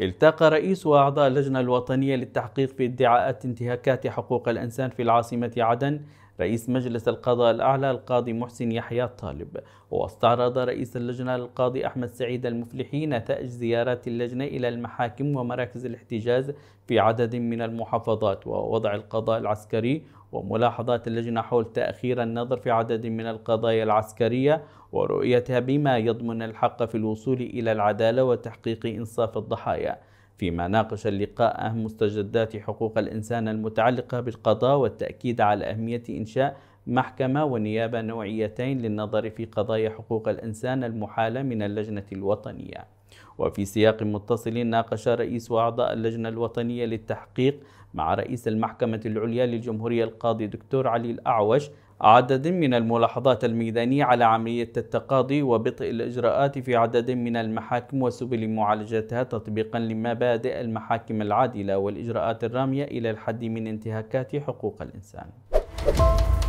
التقى رئيس وأعضاء اللجنة الوطنية للتحقيق في ادعاءات انتهاكات حقوق الإنسان في العاصمة عدن رئيس مجلس القضاء الأعلى القاضي محسن يحيى الطالب واستعرض رئيس اللجنة القاضي أحمد سعيد المفلحي نتائج زيارات اللجنة إلى المحاكم ومراكز الاحتجاز في عدد من المحافظات ووضع القضاء العسكري وملاحظات اللجنة حول تأخير النظر في عدد من القضايا العسكرية ورؤيتها بما يضمن الحق في الوصول إلى العدالة وتحقيق إنصاف الضحايا فيما ناقش اللقاء أهم مستجدات حقوق الإنسان المتعلقة بالقضاء والتأكيد على أهمية إنشاء محكمة ونيابة نوعيتين للنظر في قضايا حقوق الإنسان المحالة من اللجنة الوطنية وفي سياق متصل ناقش رئيس وأعضاء اللجنة الوطنية للتحقيق مع رئيس المحكمة العليا للجمهورية القاضي دكتور علي الأعوش عدد من الملاحظات الميدانية على عملية التقاضي وبطء الإجراءات في عدد من المحاكم وسبل معالجتها تطبيقا لمبادئ المحاكم العادلة والإجراءات الرامية إلى الحد من انتهاكات حقوق الإنسان.